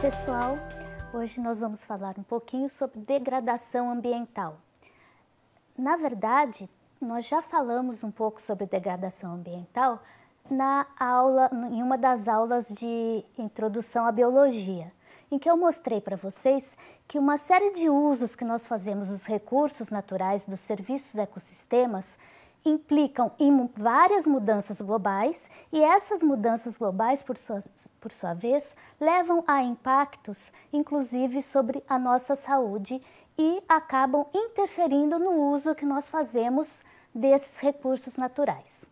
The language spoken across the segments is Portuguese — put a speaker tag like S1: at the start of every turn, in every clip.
S1: pessoal, hoje nós vamos falar um pouquinho sobre degradação ambiental. Na verdade, nós já falamos um pouco sobre degradação ambiental na aula, em uma das aulas de introdução à biologia, em que eu mostrei para vocês que uma série de usos que nós fazemos dos recursos naturais, dos serviços ecossistemas, implicam em várias mudanças globais e essas mudanças globais, por sua, por sua vez, levam a impactos, inclusive, sobre a nossa saúde e acabam interferindo no uso que nós fazemos desses recursos naturais.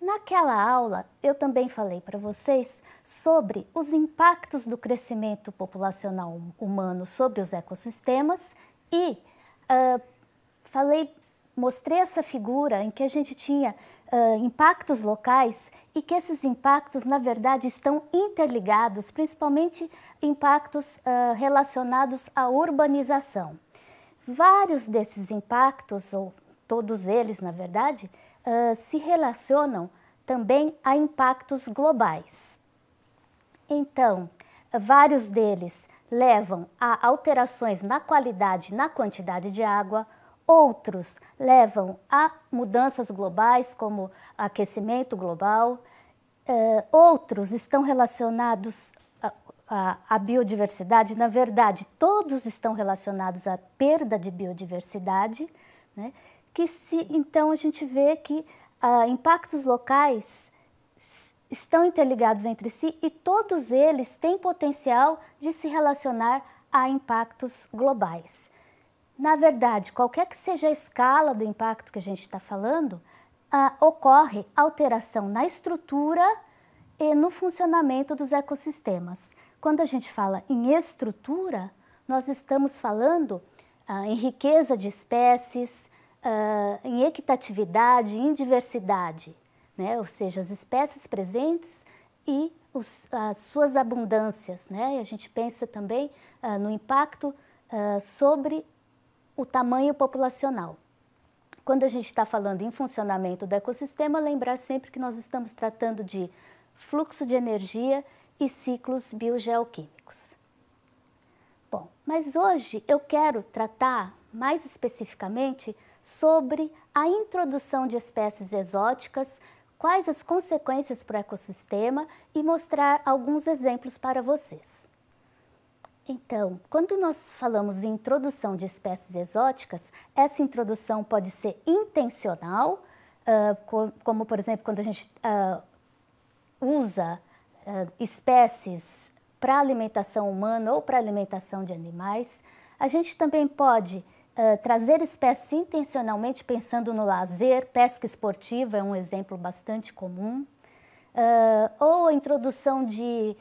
S1: Naquela aula, eu também falei para vocês sobre os impactos do crescimento populacional hum-, humano sobre os ecossistemas e uh, falei mostrei essa figura em que a gente tinha uh, impactos locais e que esses impactos, na verdade, estão interligados, principalmente impactos uh, relacionados à urbanização. Vários desses impactos, ou todos eles, na verdade, uh, se relacionam também a impactos globais. Então, vários deles levam a alterações na qualidade, na quantidade de água, outros levam a mudanças globais, como aquecimento global, uh, outros estão relacionados à biodiversidade. Na verdade, todos estão relacionados à perda de biodiversidade, né? que se, então a gente vê que uh, impactos locais estão interligados entre si e todos eles têm potencial de se relacionar a impactos globais na verdade, qualquer que seja a escala do impacto que a gente está falando, ah, ocorre alteração na estrutura e no funcionamento dos ecossistemas. Quando a gente fala em estrutura, nós estamos falando ah, em riqueza de espécies, ah, em equitatividade, em diversidade, né? ou seja, as espécies presentes e os, as suas abundâncias. Né? E a gente pensa também ah, no impacto ah, sobre o tamanho populacional. Quando a gente está falando em funcionamento do ecossistema, lembrar sempre que nós estamos tratando de fluxo de energia e ciclos biogeoquímicos. Bom, mas hoje eu quero tratar mais especificamente sobre a introdução de espécies exóticas, quais as consequências para o ecossistema e mostrar alguns exemplos para vocês. Então, quando nós falamos em introdução de espécies exóticas, essa introdução pode ser intencional, uh, como, por exemplo, quando a gente uh, usa uh, espécies para alimentação humana ou para alimentação de animais. A gente também pode trazer espécies intencionalmente pensando no lazer, pesca esportiva é um exemplo bastante comum, ou a introdução de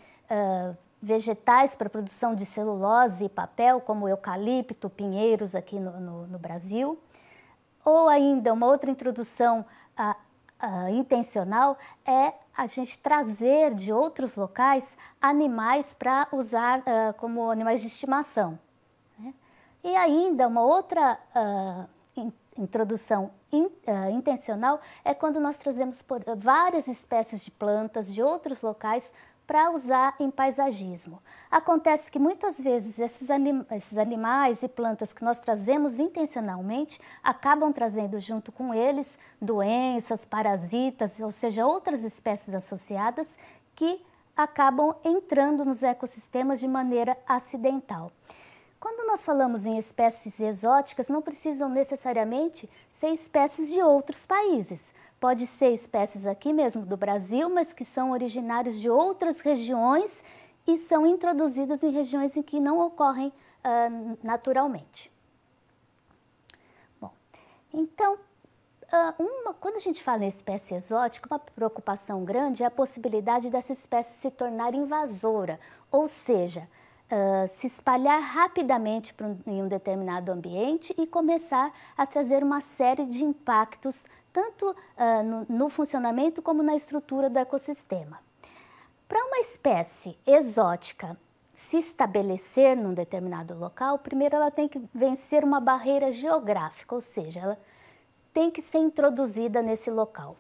S1: vegetais para produção de celulose e papel, como eucalipto, pinheiros aqui no, no, no Brasil, ou ainda uma outra introdução ah, ah, intencional é a gente trazer de outros locais animais para usar ah, como animais de estimação. Né? E ainda uma outra in, introdução in, intencional é quando nós trazemos por, várias espécies de plantas de outros locais para usar em paisagismo. Acontece que muitas vezes esses, anim esses animais e plantas que nós trazemos intencionalmente acabam trazendo junto com eles doenças, parasitas, ou seja, outras espécies associadas que acabam entrando nos ecossistemas de maneira acidental. Quando nós falamos em espécies exóticas, não precisam necessariamente ser espécies de outros países. Pode ser espécies aqui mesmo do Brasil, mas que são originárias de outras regiões e são introduzidas em regiões em que não ocorrem uh, naturalmente. Bom, então, uh, uma, quando a gente fala em espécie exótica, uma preocupação grande é a possibilidade dessa espécie se tornar invasora, ou seja, uh, se espalhar rapidamente um, em um determinado ambiente e começar a trazer uma série de impactos, tanto uh, no, no funcionamento como na estrutura do ecossistema. Para uma espécie exótica se estabelecer num determinado local, primeiro ela tem que vencer uma barreira geográfica, ou seja, ela tem que ser introduzida nesse local.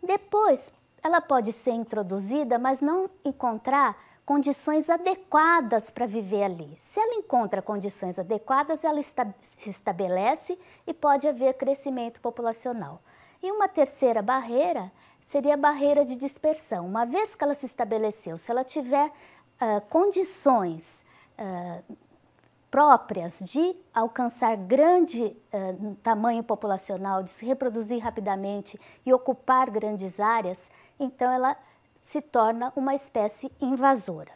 S1: Depois, ela pode ser introduzida, mas não encontrar condições adequadas para viver ali. Se ela encontra condições adequadas, ela esta se estabelece e pode haver crescimento populacional. E uma terceira barreira seria a barreira de dispersão. Uma vez que ela se estabeleceu, se ela tiver uh, condições uh, próprias de alcançar grande uh, tamanho populacional, de se reproduzir rapidamente e ocupar grandes áreas, então ela se torna uma espécie invasora.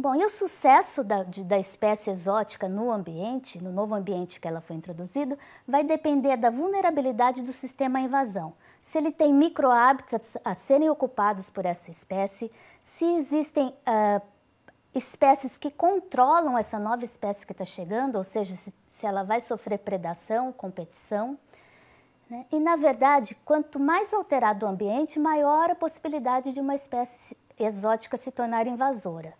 S1: Bom, e o sucesso da, de, da espécie exótica no ambiente, no novo ambiente que ela foi introduzida, vai depender da vulnerabilidade do sistema à invasão. Se ele tem microhábitats a serem ocupados por essa espécie, se existem uh, espécies que controlam essa nova espécie que está chegando, ou seja, se, se ela vai sofrer predação, competição. Né? E, na verdade, quanto mais alterado o ambiente, maior a possibilidade de uma espécie exótica se tornar invasora.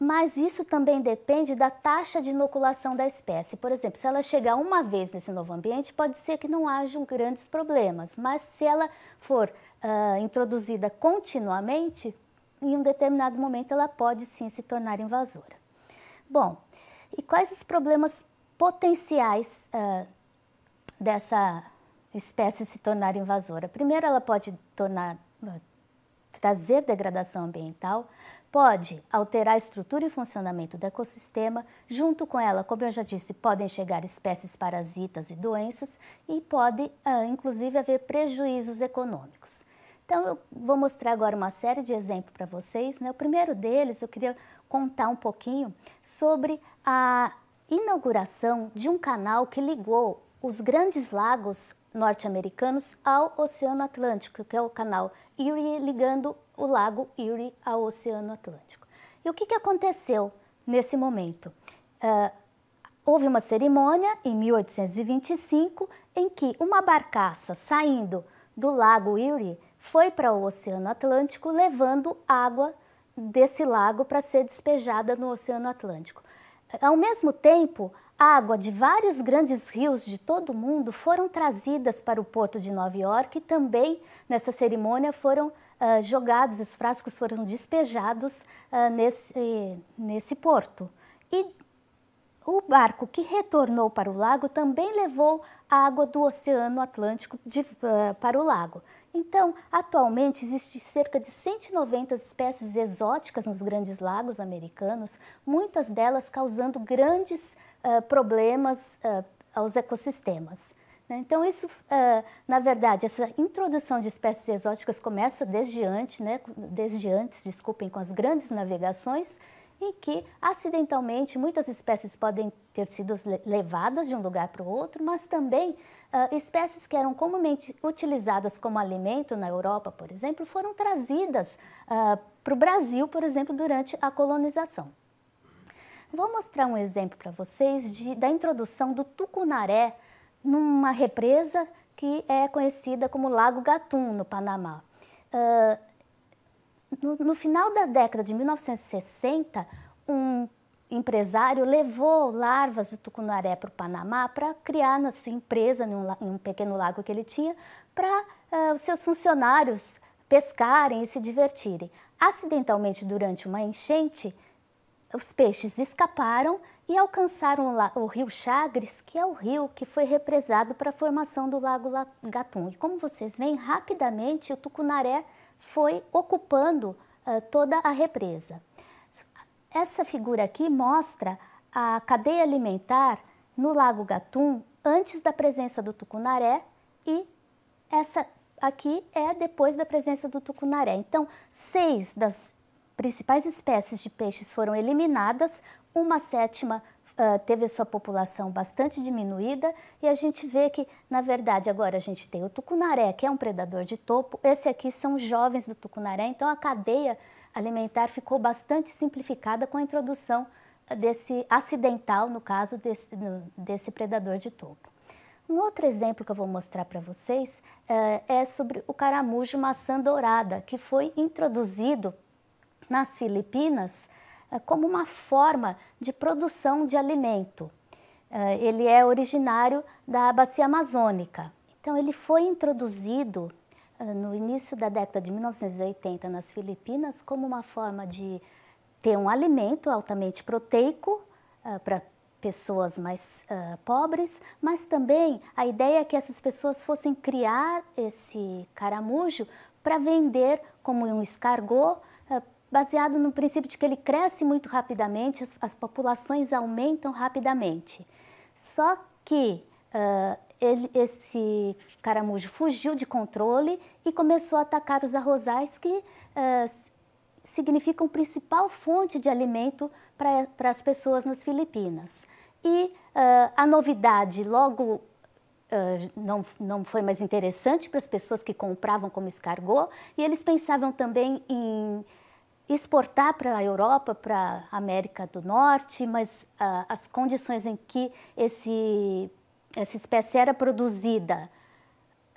S1: Mas isso também depende da taxa de inoculação da espécie. Por exemplo, se ela chegar uma vez nesse novo ambiente, pode ser que não hajam grandes problemas. Mas se ela for uh, introduzida continuamente, em um determinado momento ela pode sim se tornar invasora. Bom, e quais os problemas potenciais uh, dessa espécie se tornar invasora. Primeiro, ela pode tornar, trazer degradação ambiental, pode alterar a estrutura e funcionamento do ecossistema, junto com ela, como eu já disse, podem chegar espécies parasitas e doenças e pode, ah, inclusive, haver prejuízos econômicos. Então, eu vou mostrar agora uma série de exemplos para vocês. Né? O primeiro deles, eu queria contar um pouquinho sobre a inauguração de um canal que ligou os grandes lagos norte-americanos ao Oceano Atlântico, que é o canal Erie ligando o lago Erie ao Oceano Atlântico. E o que, que aconteceu nesse momento? Uh, houve uma cerimônia em 1825 em que uma barcaça saindo do lago Erie foi para o Oceano Atlântico levando água desse lago para ser despejada no Oceano Atlântico. Ao mesmo tempo, Água de vários grandes rios de todo o mundo foram trazidas para o porto de Nova York e também nessa cerimônia foram uh, jogados, os frascos foram despejados uh, nesse, nesse porto. E o barco que retornou para o lago também levou água do Oceano Atlântico de, uh, para o lago. Então, atualmente existe cerca de 190 espécies exóticas nos grandes lagos americanos, muitas delas causando grandes ah, problemas uh, aos ecossistemas. Né? Então, isso, ah, na verdade, essa introdução de espécies exóticas começa desde antes, né, desde antes, desculpem, com as grandes navegações, em que acidentalmente muitas espécies podem ter sido levadas de um lugar para o outro, mas também uh, espécies que eram comumente utilizadas como alimento na Europa, por exemplo, foram trazidas uh, para o Brasil, por exemplo, durante a colonização. Vou mostrar um exemplo para vocês de, da introdução do tucunaré numa represa que é conhecida como Lago Gatun, no Panamá. Uh, no, no final da década de 1960, um empresário levou larvas de tucunaré para o Panamá para criar na sua empresa, em um, pequeno lago que ele tinha, para uh, ah, os seus funcionários pescarem e se divertirem. Acidentalmente, durante uma enchente, os peixes escaparam e alcançaram o rio Chagres, que é o rio que foi represado para a formação do Lago Gatun. E como vocês veem, rapidamente o tucunaré foi ocupando uh, toda a represa. Essa figura aqui mostra a cadeia alimentar no Lago Gatun antes da presença do tucunaré e essa aqui é depois da presença do tucunaré. Então, seis das principais espécies de peixes foram eliminadas, uma sétima uh, teve sua população bastante diminuída e a gente vê que, na verdade, agora a gente tem o tucunaré, que é um predador de topo, esse aqui são jovens do tucunaré, então a cadeia alimentar ficou bastante simplificada com a introdução desse acidental, no caso, desse, desse predador de topo. Um outro exemplo que eu vou mostrar para vocês eh, é sobre o caramujo maçã dourada, que foi introduzido nas Filipinas é, como uma forma de produção de alimento. É, ele é originário da bacia amazônica. Então, ele foi introduzido é, no início da década de 1980 nas Filipinas como uma forma de ter um alimento altamente proteico para pessoas mais pobres, mas também a ideia é que essas pessoas fossem criar esse caramujo para vender como um escargot baseado no princípio de que ele cresce muito rapidamente, as, as populações aumentam rapidamente. Só que uh, ele, esse caramujo fugiu de controle e começou a atacar os arrozais, que uh, significam principal fonte de alimento para as pessoas nas Filipinas. E uh, a novidade logo Uh, não, não foi mais interessante para as pessoas que compravam como escargot, e eles pensavam também em exportar para a Europa, para a América do Norte, mas ah, as condições em que esse, essa espécie era produzida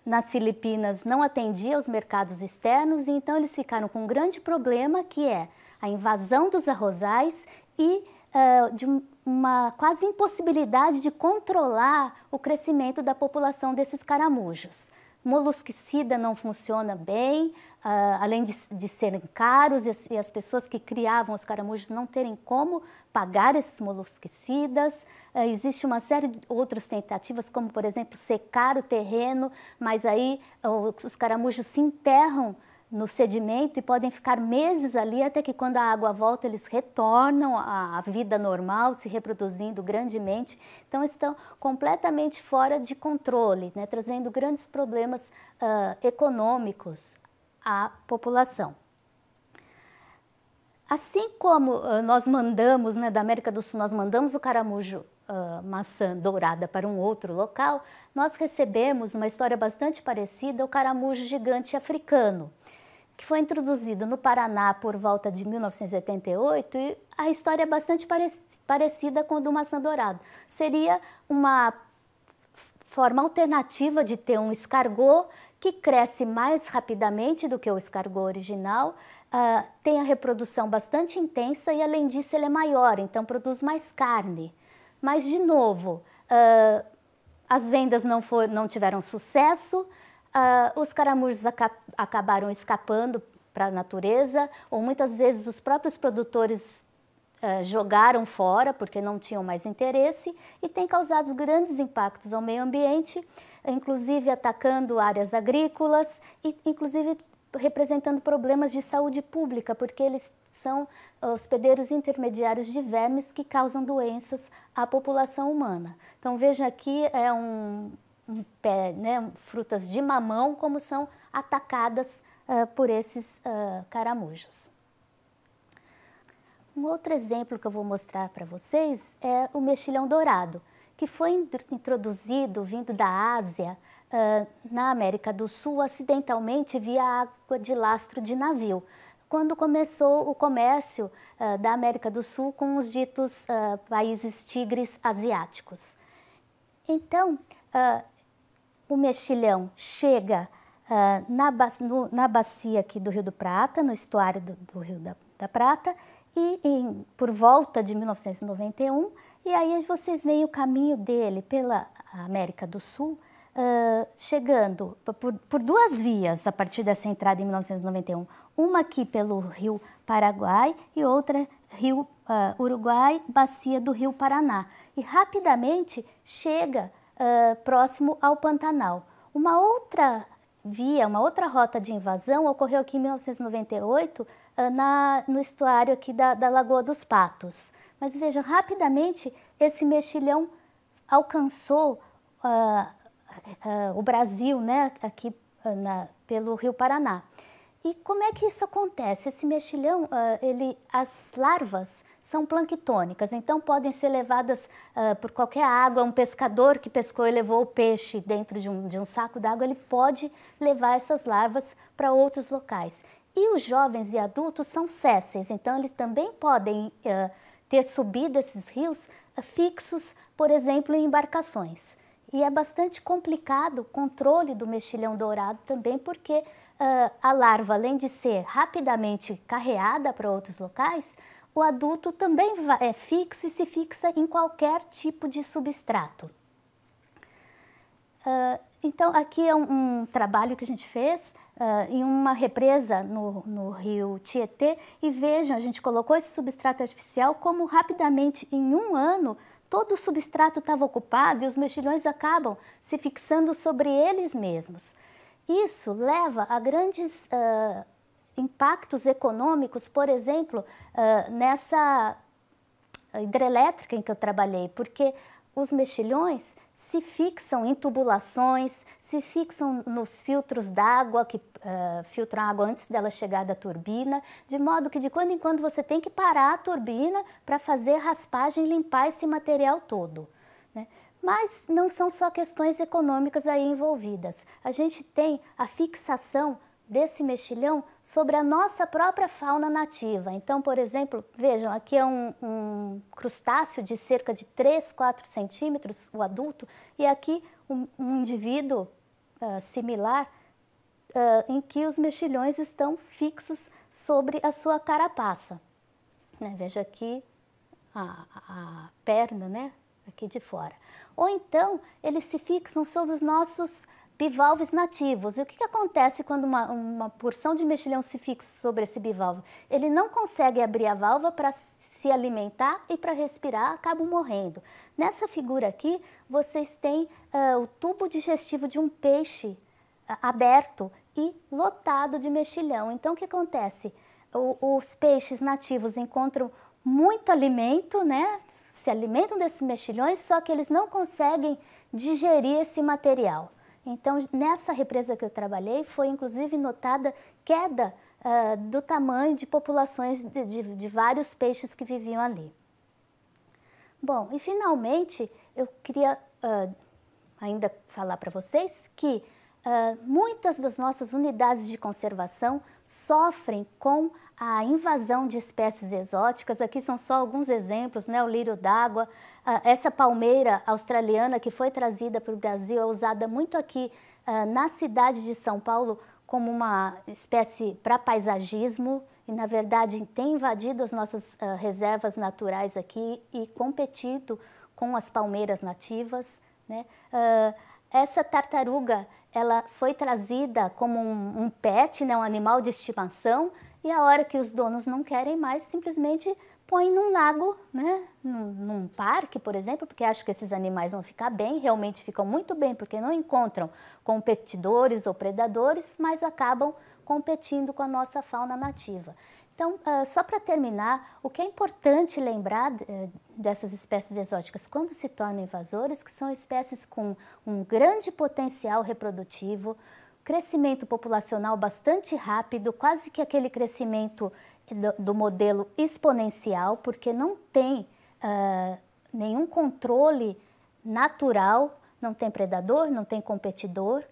S1: nas Filipinas não atendia aos mercados externos e então eles ficaram com um grande problema que é a invasão dos arrozais e ah, de uma quase impossibilidade de controlar o crescimento da população desses caramujos molusquicida não funciona bem, uh, além de, de, serem caros e as, e as, pessoas que criavam os caramujos não terem como pagar esses molusquicidas. Uh, ah, existe uma série de outras tentativas, como, por exemplo, secar o terreno, mas aí uh, os caramujos se enterram no sedimento e podem ficar meses ali até que quando a água volta eles retornam à vida normal, se reproduzindo grandemente. Então estão completamente fora de controle, né, trazendo grandes problemas uh, econômicos à população. Assim como uh, nós mandamos, né, da América do Sul, nós mandamos o caramujo Uh, maçã dourada para um outro local, nós recebemos uma história bastante parecida, o caramujo gigante africano que foi introduzido no Paraná por volta de 1988 e a história é bastante parecida com a do maçã dourado. Seria uma forma alternativa de ter um escargot que cresce mais rapidamente do que o escargot original, uh, tem a reprodução bastante intensa e, além disso, ele é maior, então produz mais carne. Mas, de novo, uh, as vendas não, for, não tiveram sucesso, ah, os caramujos aca acabaram escapando para a natureza, ou muitas vezes os próprios produtores ah, jogaram fora porque não tinham mais interesse e tem causado grandes impactos ao meio ambiente, inclusive atacando áreas agrícolas e inclusive representando problemas de saúde pública, porque eles são hospedeiros intermediários de vermes que causam doenças à população humana. Então veja aqui é um, pé, né, frutas de mamão, como são atacadas uh, por esses uh, caramujos. Um outro exemplo que eu vou mostrar para vocês é o mexilhão dourado, que foi introduzido vindo da Ásia uh, na América do Sul acidentalmente via água de lastro de navio, quando começou o comércio da América do Sul com os ditos países tigres asiáticos. Então, o mexilhão chega uh, na, ba no, na, bacia aqui do Rio do Prata, no estuário do, do Rio da, da, Prata, e em, por volta de 1991, e aí vocês veem o caminho dele pela América do Sul, uh, chegando por, por duas vias a partir dessa entrada em 1991. Uma aqui pelo Rio Paraguai e outra Rio uh, Uruguai, bacia do Rio Paraná. E rapidamente chega uh, próximo ao Pantanal. Uma outra via, uma outra rota de invasão ocorreu aqui em 1998 uh, na, no estuário aqui da, da Lagoa dos Patos. Mas veja, rapidamente esse mexilhão alcançou uh, o Brasil, né, aqui na, pelo Rio Paraná. E como é que isso acontece? Esse mexilhão, ele, as larvas são planctônicas, então podem ser levadas uh, por qualquer água. Um pescador que pescou e levou o peixe dentro de um, de um saco d'água, ele pode levar essas larvas para outros locais. E os jovens e adultos são césseis, então eles também podem uh, ter subido esses rios uh, fixos, por exemplo, em embarcações. E é bastante complicado o controle do mexilhão dourado também, porque a larva, além de ser rapidamente carreada para outros locais, o adulto também é fixo e se fixa em qualquer tipo de substrato. Uh, então, aqui é um, um, trabalho que a gente fez uh, em uma represa no, no, rio Tietê e vejam, a gente colocou esse substrato artificial como rapidamente, em um ano, todo o substrato estava ocupado e os mexilhões acabam se fixando sobre eles mesmos. Isso leva a grandes... Uh, impactos econômicos, por exemplo, ah, nessa hidrelétrica em que eu trabalhei, porque os mexilhões se fixam em tubulações, se fixam nos filtros d'água, que uh, filtram a água antes dela chegar da turbina, de modo que de quando em quando você tem que parar a turbina para fazer raspagem e limpar esse material todo. Né? Mas não são só questões econômicas aí envolvidas. A gente tem a fixação desse mexilhão sobre a nossa própria fauna nativa. Então, por exemplo, vejam, aqui é um, um crustáceo de cerca de 3, 4 centímetros, o adulto, e aqui um, um indivíduo uh, similar uh, em que os mexilhões estão fixos sobre a sua carapaça. Né? Veja aqui a, a perna, né? aqui de fora. Ou então, eles se fixam sobre os nossos bivalves nativos. E o que, que acontece quando uma, uma, porção de mexilhão se fixa sobre esse bivalve? Ele não consegue abrir a válvula para se alimentar e para respirar, acaba morrendo. Nessa figura aqui, vocês têm uh, o tubo digestivo de um peixe uh, aberto e lotado de mexilhão. Então, o que acontece? O, os peixes nativos encontram muito alimento, né? se alimentam desses mexilhões, só que eles não conseguem digerir esse material. Então, nessa represa que eu trabalhei, foi inclusive notada queda uh, do tamanho de populações de, de, de vários peixes que viviam ali. Bom, e finalmente, eu queria uh, ainda falar para vocês que uh, muitas das nossas unidades de conservação sofrem com a invasão de espécies exóticas. Aqui são só alguns exemplos, né? O lírio d'água, ah, essa palmeira australiana que foi trazida para o Brasil é usada muito aqui ah, na cidade de São Paulo como uma espécie para paisagismo e, na verdade, tem invadido as nossas uh, reservas naturais aqui e competido com as palmeiras nativas. Né? Uh, essa tartaruga ela foi trazida como um, um pet, né, um animal de estimação, e a hora que os donos não querem mais, simplesmente põe num lago, né? num, num parque, por exemplo, porque acho que esses animais vão ficar bem, realmente ficam muito bem, porque não encontram competidores ou predadores, mas acabam competindo com a nossa fauna nativa. Então, ah, só para terminar, o que é importante lembrar eh, dessas espécies exóticas quando se tornam invasores, que são espécies com um grande potencial reprodutivo, crescimento populacional bastante rápido, quase que aquele crescimento do, do modelo exponencial, porque não tem uh, nenhum controle natural, não tem predador, não tem competidor,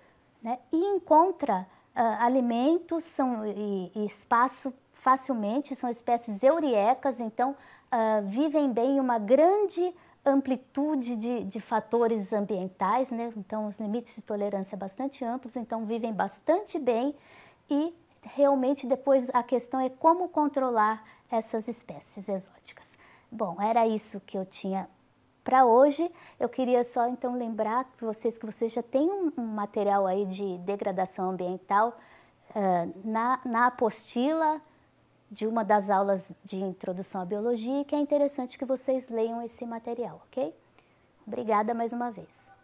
S1: né? e encontra uh, alimentos são, e, e, espaço facilmente, são espécies euriecas, então uh, vivem bem uma grande amplitude de, de fatores ambientais, né? então os limites de tolerância é bastante amplos, então vivem bastante bem e realmente depois a questão é como controlar essas espécies exóticas. Bom, era isso que eu tinha para hoje. Eu queria só então lembrar que vocês que vocês já têm um, um material aí de degradação ambiental uh, na, na apostila de uma das aulas de introdução à biologia, que é interessante que vocês leiam esse material, ok? Obrigada mais uma vez.